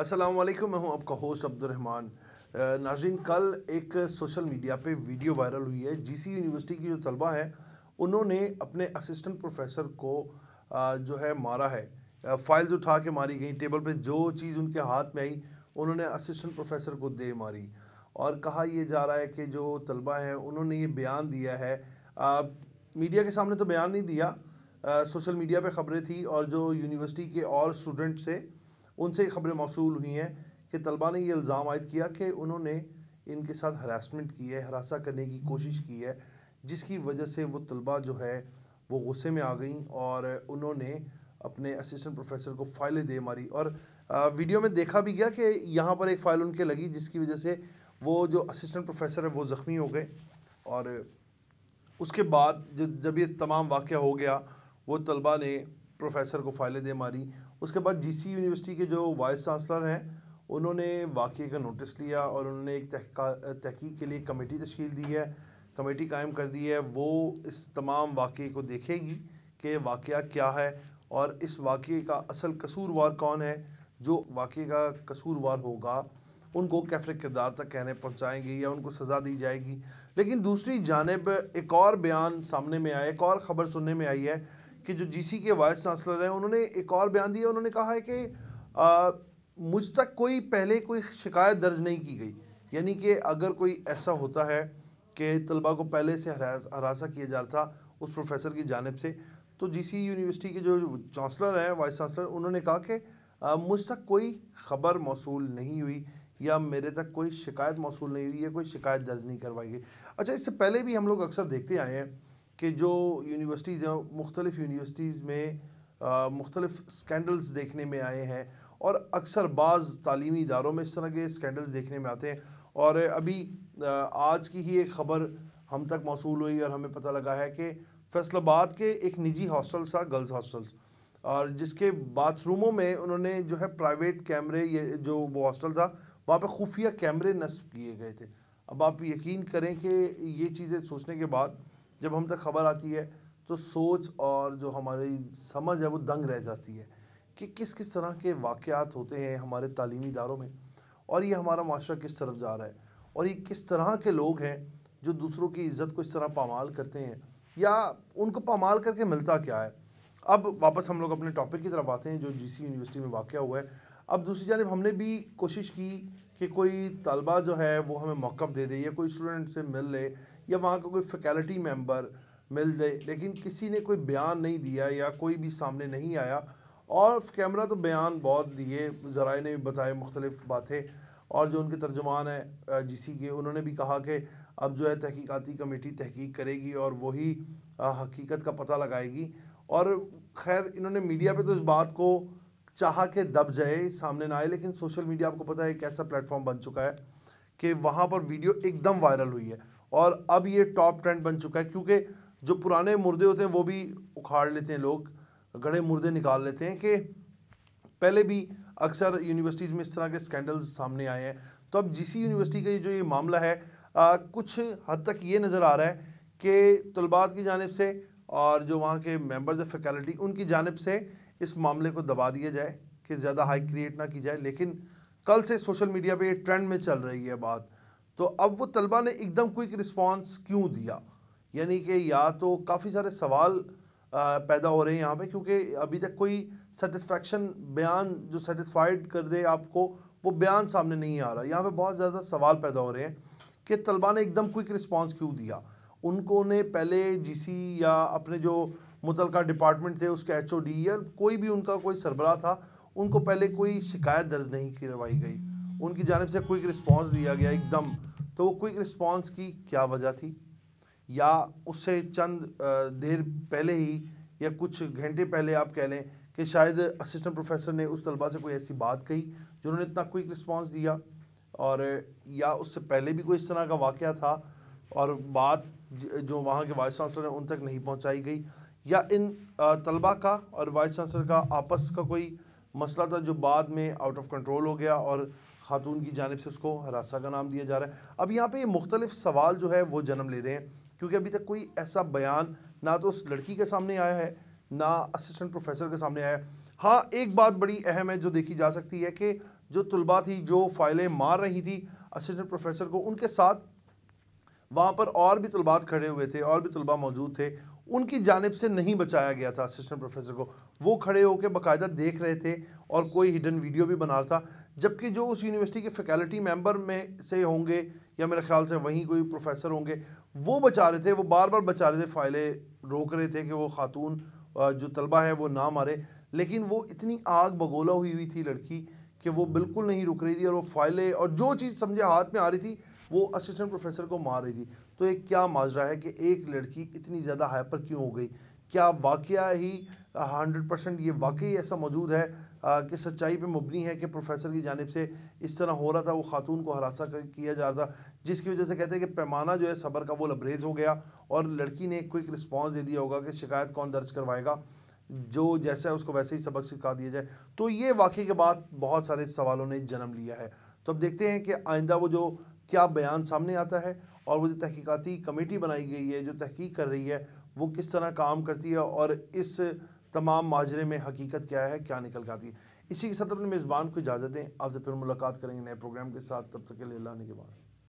अस्सलाम वालेकुम मैं हूं आपका होस्ट अब्दुलरहमान नाजरीन कल एक सोशल मीडिया पे वीडियो वायरल हुई है जीसी यूनिवर्सिटी की जो तलबा है उन्होंने अपने असिस्टेंट प्रोफेसर को जो है मारा है फाइल्स उठा के मारी गई टेबल पे जो चीज़ उनके हाथ में आई उन्होंने असिस्टेंट प्रोफेसर को दे मारी और कहा यह जा रहा है कि जो तलबा हैं उन्होंने ये बयान दिया है आ, मीडिया के सामने तो बयान नहीं दिया आ, सोशल मीडिया पर खबरें थी और जो यूनिवर्सिटी के और स्टूडेंट से उनसे खबरें मौसू हुई हैं कि तलबा ने यह इल्ज़ाम आयद किया कि उन्होंने इनके साथ हरासमेंट की है हरासा करने की कोशिश की है जिसकी वजह से वो तलबा जो है वो गुस्से में आ गई और उन्होंने अपने असिस्टेंट प्रोफेसर को फाइलें दे मारी और वीडियो में देखा भी गया कि यहाँ पर एक फ़ाइल उनके लगी जिसकी वजह से वो जो असिस्टेंट प्रोफेसर है वो ज़ख्मी हो गए और उसके बाद जब ये तमाम वाक़ हो गया वो तलबा ने प्रोफेसर को फाइलें दे मारी उसके बाद जी यूनिवर्सिटी के जो वाइस चांसलर हैं उन्होंने वाक़े का नोटिस लिया और उन्होंने एक तहकीक के लिए कमेटी तश्ील दी है कमेटी कायम कर दी है वो इस तमाम वाक़े को देखेगी कि वाक़ क्या है और इस वाक़े का असल कसूरवार कौन है जो वाक़े का कसूरवार होगा उनको कैफरे किरदार तक कहने पहुँचाएंगे या उनको सज़ा दी जाएगी लेकिन दूसरी जानब एक और बयान सामने में आया एक और ख़बर सुनने में आई है कि जो जी के वाइस चांसलर हैं उन्होंने एक और बयान दिया उन्होंने कहा है कि मुझ तक कोई पहले कोई शिकायत दर्ज नहीं की गई यानी कि अगर कोई ऐसा होता है कि तलबा को पहले से हरासा किया जा रहा था उस प्रोफेसर की जानब से तो जी यूनिवर्सिटी के जो चांसलर हैं वाइस चांसलर उन्होंने कहा कि मुझ तक कोई खबर मौसू नहीं हुई या मेरे तक कोई शिकायत मौसू नहीं हुई या कोई शिकायत दर्ज नहीं करवाई गई अच्छा इससे पहले भी हम लोग अक्सर देखते आए हैं कि जो यूनिवर्सिटीज़ हैं मुख्तलिफ़ यूनिवर्सिटीज़ में मुख्तलिफ़ स्कैंडल्स देखने में आए हैं और अक्सर बाज़ तालीमी इदारों में इस तरह के स्कैंडल्स देखने में आते हैं और अभी आज की ही एक ख़बर हम तक मौसू हुई और हमें पता लगा है कि फैसलाबाद के एक निजी हॉस्टल था गर्ल्स हॉस्टल्स और जिसके बाथरूमों में उन्होंने जो है प्राइवेट कैमरे ये जो वो हॉस्टल था वहाँ पे खुफिया कैमरे नस्ब किए गए थे अब आप यकीन करें कि ये चीज़ें सोचने के बाद जब हम तक खबर आती है तो सोच और जो हमारी समझ है वो दंग रह जाती है कि किस किस तरह के वाक़ात होते हैं हमारे तालीमी इदारों में और ये हमारा माशरा किस तरफ जा रहा है और ये किस तरह के लोग हैं जो दूसरों की इज़्ज़त को इस तरह पामाल करते हैं या उनको पामाल करके मिलता क्या है अब वापस हम लोग अपने टॉपिक की तरफ आते हैं जो जीसी यूनिवर्सिटी में वाक़ हुआ है अब दूसरी जानब हमने भी कोशिश की कि कोई तलबा जो है वो हमें मौक़ दे दे या कोई स्टूडेंट से मिल ले या वहाँ का कोई फैकल्टी मेंबर मिल जाए लेकिन किसी ने कोई बयान नहीं दिया या कोई भी सामने नहीं आया और ऑफ कैमरा तो बयान बहुत दिए ज़राए ने भी बताए मुख्तलिफ बातें और जो उनके तर्जुमान हैं जिसी के उन्होंने भी कहा कि अब जो है तहकीकती कमेटी तहकीक करेगी और वही हकीकत का पता लगाएगी और खैर इन्होंने मीडिया पे तो इस बात को चाह के दब जाए सामने ना आए लेकिन सोशल मीडिया आपको पता है एक ऐसा प्लेटफॉर्म बन चुका है कि वहाँ पर वीडियो एकदम वायरल हुई है और अब ये टॉप ट्रेंड बन चुका है क्योंकि जो पुराने मुर्दे होते हैं वो भी उखाड़ लेते हैं लोग गड़े मुर्दे निकाल लेते हैं कि पहले भी अक्सर यूनिवर्सिटीज़ में इस तरह के स्कैंडल्स सामने आए हैं तो अब जिस यूनिवर्सिटी का जो ये मामला है आ, कुछ हद तक ये नज़र आ रहा है कि तलबात की जानब से और जो वहाँ के मेम्बर्स ऑफ फैकल्टी उनकी जानब से इस मामले को दबा दिया जाए कि ज़्यादा हाई क्रिएट ना की जाए लेकिन कल से सोशल मीडिया पे ये ट्रेंड में चल रही है बात तो अब वो तलबा ने एकदम क्विक रिस्पांस क्यों दिया यानी कि या तो काफ़ी सारे सवाल पैदा हो रहे हैं यहाँ पे क्योंकि अभी तक कोई सेटिस्फैक्शन बयान जो सेटिस्फाइड कर दे आपको वो बयान सामने नहीं आ रहा यहाँ पे बहुत ज़्यादा सवाल पैदा हो रहे हैं कि तलबा ने एकदम क्विक रिस्पांस क्यों दिया उनको ने पहले जीसी या अपने जो मुतल डिपार्टमेंट थे उसके एच या कोई भी उनका कोई सरबरा था उनको पहले कोई शिकायत दर्ज नहीं करवाई गई उनकी जानब से क्विक रिस्पॉन्स दिया गया एकदम तो वो क्विक रिस्पॉन्स की क्या वजह थी या उससे चंद देर पहले ही या कुछ घंटे पहले आप कह लें कि शायद असिस्टेंट प्रोफेसर ने उस तलबा से कोई ऐसी बात कही जिन्होंने इतना क्विक रिस्पॉन्स दिया और या उससे पहले भी कोई इस तरह का वाक़ था और बात जो वहाँ के वाइस चांसलर हैं उन तक नहीं पहुँचाई गई या इन तलबा का और वाइस चांसलर का आपस का कोई मसला था जो बाद में आउट ऑफ कंट्रोल हो गया और खातून की जानब से उसको हरासा का नाम दिया जा रहा है अब यहाँ पर ये मुख्तलिफ सवाल जो है वो जन्म ले रहे हैं क्योंकि अभी तक कोई ऐसा बयान ना तो उस लड़की के सामने आया है ना असिस्टेंट प्रोफेसर के सामने आया है हाँ एक बात बड़ी अहम है जो देखी जा सकती है कि जो तलबा थी जो फाइलें मार रही थी असिस्टेंट प्रोफेसर को उनके साथ वहाँ पर और भी तलबात खड़े हुए थे और भी तलबा मौजूद थे उनकी जानब से नहीं बचाया गया था असिस्टेंट प्रोफेसर को वो खड़े होकर बाकायदा देख रहे थे और कोई हिडन वीडियो भी बना रहा था जबकि जो उस यूनिवर्सिटी के फैकल्टी मेंबर में से होंगे या मेरे ख्याल से वहीं कोई प्रोफेसर होंगे वो बचा रहे थे वो बार बार बचा रहे थे फाइलें रोक रहे थे कि वो खातून जो तलबा है वो ना मारे लेकिन वो इतनी आग बगोला हुई हुई थी लड़की कि वो बिल्कुल नहीं रुक रही थी और वो फाइलें और जो चीज़ समझे हाथ में आ रही थी वो असिस्टेंट प्रोफेसर को मार रही थी तो ये क्या माजरा है कि एक लड़की इतनी ज़्यादा हाइपर क्यों हो गई क्या वाक़ ही हंड्रेड परसेंट ये वाकई ऐसा मौजूद है आ, कि सच्चाई पे मबनी है कि प्रोफेसर की जानब से इस तरह हो रहा था वो खातून को हरासा कर, किया जा रहा था जिसकी वजह से कहते हैं कि पैमाना जो है सबर का वो लबरेज हो गया और लड़की ने क्विक रिस्पॉन्स दे दिया होगा कि शिकायत कौन दर्ज करवाएगा जो जैसा है उसको वैसे ही सबक सिखा दिया जाए तो ये वाक्य के बाद बहुत सारे सवालों ने जन्म लिया है तो अब देखते हैं कि आइंदा वो जो क्या बयान सामने आता है और वो जो तहकीकती कमेटी बनाई गई है जो तहकीक कर रही है वो किस तरह काम करती है और इस तमाम माजरे में हकीकत क्या है क्या निकल के आती है इसी के साथ अपने मेज़बान को इजाज़त दें आपसे फिर मुलाकात करेंगे नए प्रोग्राम के साथ तब तक के लिए लाने के बाद